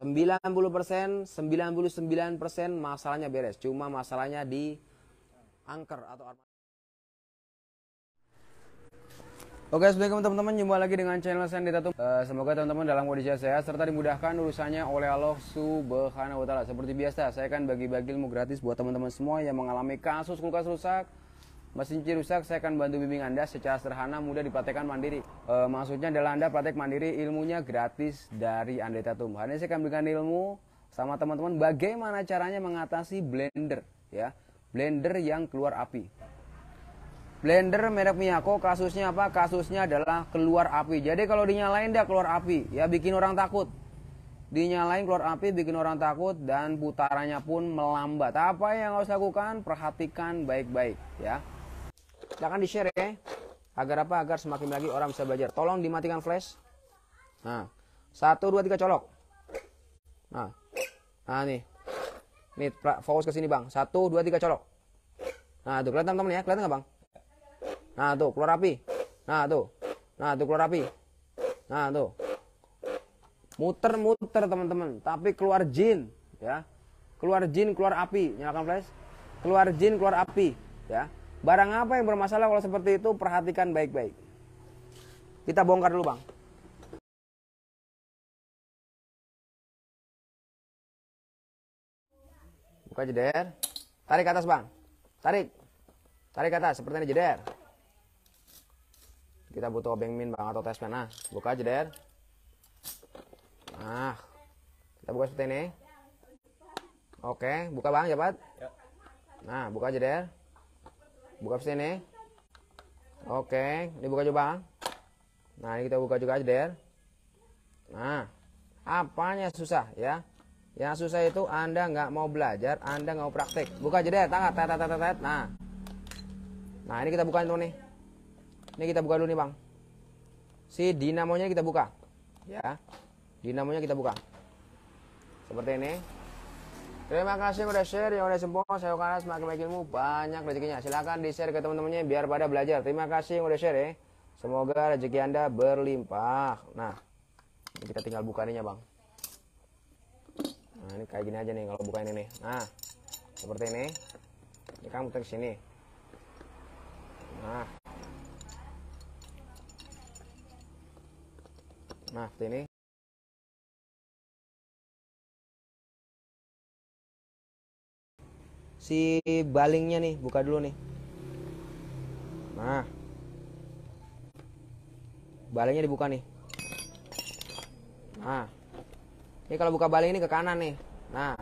90%, 99% masalahnya beres. Cuma masalahnya di angker atau Oke, assalamualaikum teman-teman. Jumpa lagi dengan channel saya Tatum. Eh, semoga teman-teman dalam kondisi sehat serta dimudahkan urusannya oleh Allah Subhanahu wa taala. Seperti biasa, saya akan bagi-bagi ilmu gratis buat teman-teman semua yang mengalami kasus kulkas rusak Mesin cuci rusak, saya akan bantu bimbing Anda secara sederhana, mudah dipraktekkan mandiri. E, maksudnya adalah Anda praktek mandiri, ilmunya gratis dari Andre Tatum. Hari ini saya akan berikan ilmu sama teman-teman bagaimana caranya mengatasi blender, ya. Blender yang keluar api. Blender merek Miyako kasusnya apa? Kasusnya adalah keluar api. Jadi kalau dinyalain dia keluar api, ya bikin orang takut. Dinyalain keluar api bikin orang takut dan putarannya pun melambat. Apa yang harus lakukan? Perhatikan baik-baik, ya. Jangan di-share ya. Agar apa? Agar semakin lagi orang bisa belajar. Tolong dimatikan flash. Nah, satu, dua, tiga colok. Nah, nah nih. Nih, fokus ke sini bang. Satu, dua, tiga colok. Nah, tuh kelihatan teman ya? Kelihatan nggak bang? Nah, tuh keluar api. Nah, tuh. Nah, tuh keluar api. Nah, tuh. Muter-muter teman-teman, tapi keluar jin, ya. Keluar jin, keluar api. Nyalakan flash. Keluar jin, keluar api, ya. Barang apa yang bermasalah kalau seperti itu perhatikan baik-baik. Kita bongkar dulu bang. Buka jeder. Tarik ke atas bang. Tarik. Tarik ke atas. Seperti ini jeder. Kita butuh obeng min bang atau tes Nah, buka jeder. Nah, kita buka seperti ini. Oke, buka bang cepat. Ya. Nah, buka jeder buka sini oke dibuka coba nah ini kita buka juga aja der nah apanya susah ya yang susah itu anda nggak mau belajar anda nggak mau praktek, buka aja der tangan tata, tata, tata, nah nah ini kita buka dulu nih ini kita buka dulu nih bang si dinamonya kita buka ya dinamonya kita buka seperti ini Terima kasih sudah share, yang udah sempurna. Saya akan semakin banyak ilmu, banyak rezekinya. Silahkan di-share ke teman-temannya biar pada belajar. Terima kasih yang udah share ya. Semoga rezeki Anda berlimpah. Nah, ini kita tinggal buka bang. Nah, ini kayak gini aja nih kalau buka ini Nah, seperti ini. Ini kamu ke sini. Nah. Nah, ini. si balingnya nih buka dulu nih nah balingnya dibuka nih nah ini kalau buka baling ini ke kanan nih nah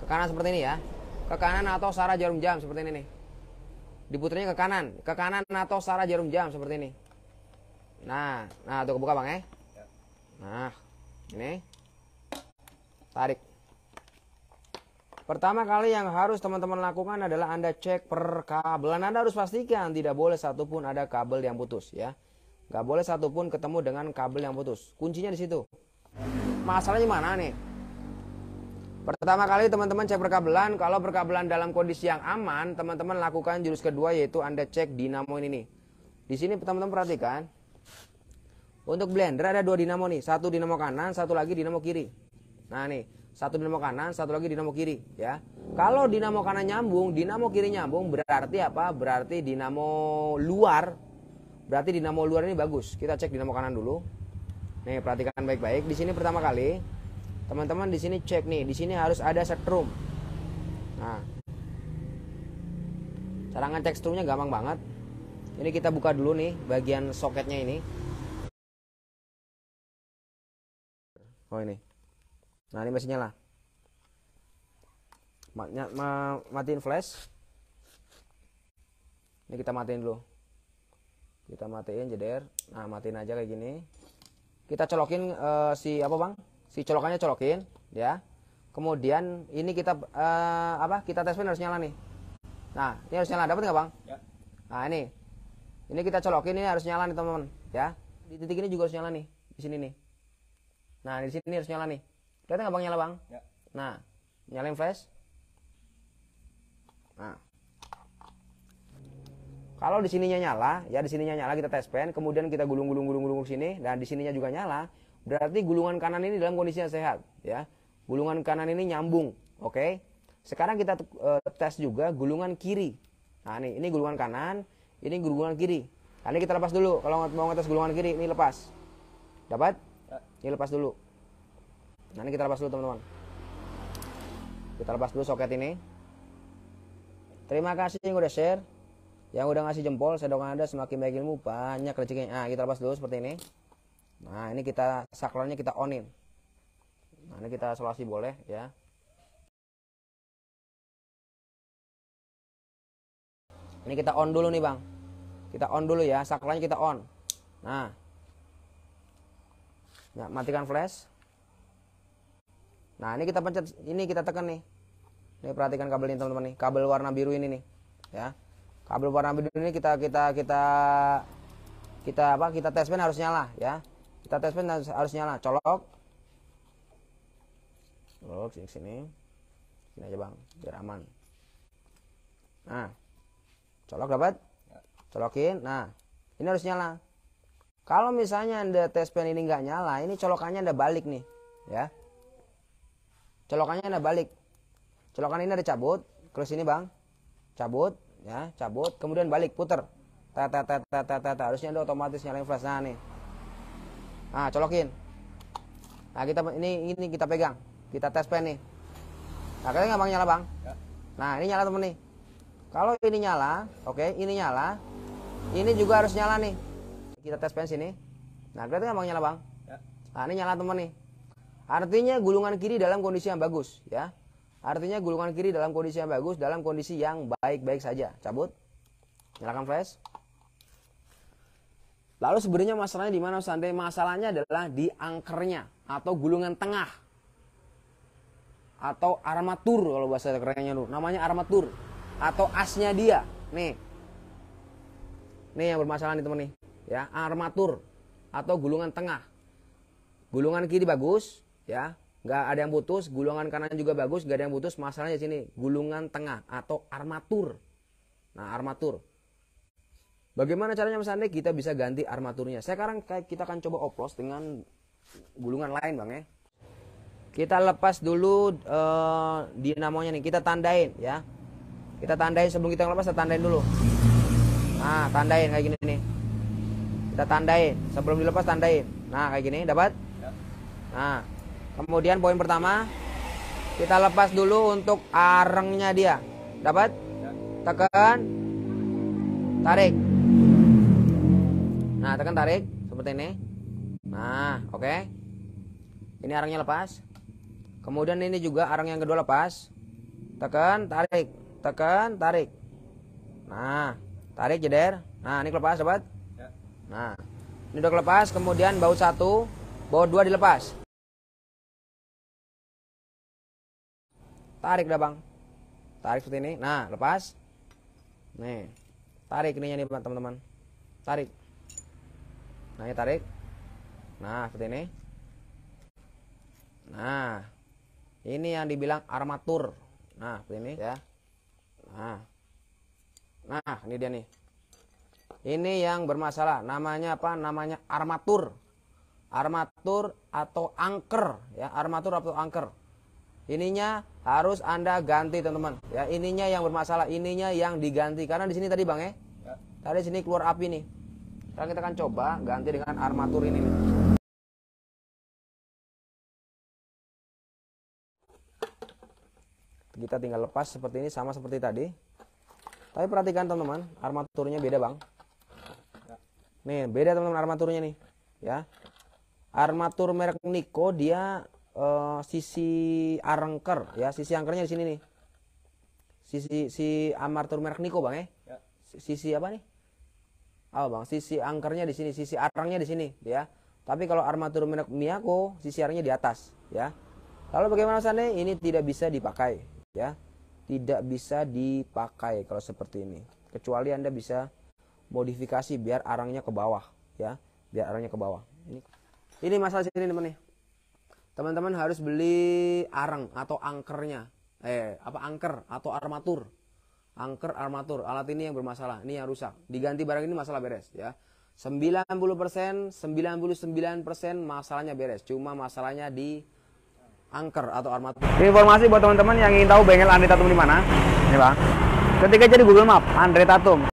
ke kanan seperti ini ya ke kanan atau sarah jarum jam seperti ini nih diputarnya ke kanan ke kanan atau sarah jarum jam seperti ini nah nah tuh kebuka bang eh nah ini tarik Pertama kali yang harus teman-teman lakukan adalah Anda cek perkabelan. Anda harus pastikan tidak boleh satupun ada kabel yang putus ya. Nggak boleh satupun ketemu dengan kabel yang putus. Kuncinya di situ. Masalahnya mana nih? Pertama kali teman-teman cek perkabelan, kalau perkabelan dalam kondisi yang aman, teman-teman lakukan jurus kedua yaitu Anda cek dinamo ini nih. Di sini teman-teman perhatikan. Untuk blender ada dua dinamo nih, satu dinamo kanan, satu lagi dinamo kiri. Nah nih, satu dinamo kanan, satu lagi dinamo kiri, ya. Kalau dinamo kanan nyambung, dinamo kiri nyambung berarti apa? Berarti dinamo luar. Berarti dinamo luar ini bagus. Kita cek dinamo kanan dulu. Nih, perhatikan baik-baik. Di sini pertama kali teman-teman di sini cek nih, di sini harus ada setrum. Nah. Cara ngecek strumnya gampang banget. Ini kita buka dulu nih bagian soketnya ini. Oh ini nah ini masih nyala matiin flash ini kita matiin dulu kita matiin jeder nah matiin aja kayak gini kita colokin uh, si apa bang si colokannya colokin ya kemudian ini kita uh, apa kita tes harus nyala nih nah ini harus nyala dapat nggak bang ya. nah ini ini kita colokin ini harus nyala nih teman-teman ya di titik ini juga harus nyala nih di sini nih nah di sini harus nyala nih kita nggak bang nyala bang? Ya. Nah, nyalain flash. Nah. Kalau di sininya nyala, ya di sininya nyala kita tes pen, kemudian kita gulung-gulung-gulung-gulung sini dan di sininya juga nyala, berarti gulungan kanan ini dalam kondisi yang sehat, ya. Gulungan kanan ini nyambung, oke? Okay? Sekarang kita uh, tes juga gulungan kiri. Nah, ini ini gulungan kanan, ini gulungan kiri. Nah, ini kita lepas dulu. Kalau mau ngetes gulungan kiri, ini lepas. Dapat? Ya. Ini lepas dulu nah ini kita lepas dulu teman-teman kita lepas dulu soket ini terima kasih yang udah share yang udah ngasih jempol saya doakan anda semakin baik ilmu banyak rezekinya nah kita lepas dulu seperti ini nah ini kita saklarnya kita onin nah ini kita solasi boleh ya ini kita on dulu nih bang kita on dulu ya saklarnya kita on nah Nah, matikan flash. Nah, ini kita pencet, ini kita tekan nih. Ini perhatikan kabel ini teman-teman nih, kabel warna biru ini nih. Ya. Kabel warna biru ini kita kita kita kita apa? Kita tespen harus nyala ya. Kita tespen harus, harus nyala. Colok. Colok sini sini. Sini aja, Bang, biar aman. Nah. Colok dapat? Ya. Colokin. Nah, ini harus nyala. Kalau misalnya Anda tespen ini nggak nyala, ini colokannya Anda balik nih, ya colokannya ada balik. Colokan ini ada cabut, terus ini Bang. Cabut, ya, cabut, kemudian balik, puter. Tat tat tat tat Harusnya ada otomatis nyalain flash nah nih. Nah, colokin. Nah, kita ini ini kita pegang. Kita tes pen nih. Nah, kalian nggak bang nyala bang? Ya. Nah, ini nyala temen nih. Kalau ini nyala, oke, okay, ini nyala. Ini juga harus nyala nih. Kita tes pen sini. Nah, kalian nggak bang nyala bang? Ya. Nah, ini nyala temen nih. Artinya gulungan kiri dalam kondisi yang bagus, ya. Artinya gulungan kiri dalam kondisi yang bagus, dalam kondisi yang baik-baik saja. Cabut. Nyalakan flash. Lalu sebenarnya masalahnya di mana Sandai Masalahnya adalah di angkernya atau gulungan tengah atau armatur kalau bahasa kerennya lu. Namanya armatur atau asnya dia. Nih. Nih yang bermasalah nih teman nih. Ya, armatur atau gulungan tengah. Gulungan kiri bagus, ya nggak ada yang putus gulungan kanan juga bagus nggak ada yang putus masalahnya di sini gulungan tengah atau armatur nah armatur bagaimana caranya Mas Andi kita bisa ganti armaturnya Saya sekarang kita akan coba oplos dengan gulungan lain bang ya kita lepas dulu uh, dinamonya nih kita tandain ya kita tandain sebelum kita lepas kita tandain dulu nah tandain kayak gini nih kita tandain sebelum dilepas tandain nah kayak gini dapat ya. nah Kemudian poin pertama, kita lepas dulu untuk arengnya dia. Dapat? Tekan. Tarik. Nah, tekan tarik seperti ini. Nah, oke. Okay. Ini arangnya lepas. Kemudian ini juga arang yang kedua lepas. Tekan, tarik. Tekan, tarik. Nah, tarik jeder. Nah, ini kelepas sobat. Ya. Nah, ini udah kelepas, kemudian baut satu, baut dua dilepas. tarik dah bang tarik seperti ini nah lepas nih tarik ininya nih teman-teman tarik nah ini tarik nah seperti ini nah ini yang dibilang armatur nah seperti ini ya nah nah ini dia nih ini yang bermasalah namanya apa namanya armatur armatur atau angker ya armatur atau angker ininya harus Anda ganti teman-teman. Ya, ininya yang bermasalah, ininya yang diganti. Karena di sini tadi Bang eh? ya. Tadi sini keluar api nih. Sekarang kita akan coba ganti dengan armatur ini nih. Kita tinggal lepas seperti ini sama seperti tadi. Tapi perhatikan teman-teman, armaturnya beda, Bang. Ya. Nih, beda teman-teman armaturnya nih, ya. Armatur merek Niko dia Eh, sisi arangker ya sisi angkernya di sini nih sisi si amartur merk Niko bang eh? ya sisi apa nih ah bang sisi angkernya di sini sisi arangnya di sini ya tapi kalau armatur merek Miyako sisi arangnya di atas ya lalu bagaimana sana ini tidak bisa dipakai ya tidak bisa dipakai kalau seperti ini kecuali anda bisa modifikasi biar arangnya ke bawah ya biar arangnya ke bawah ini ini masalah sini teman nih teman-teman harus beli arang atau angkernya eh apa angker atau armatur angker armatur alat ini yang bermasalah ini yang rusak diganti barang ini masalah beres ya 90% 99% masalahnya beres cuma masalahnya di angker atau armatur informasi buat teman-teman yang ingin tahu bengkel Andre Tatum di mana ini bang ketika jadi Google Map Andre Tatum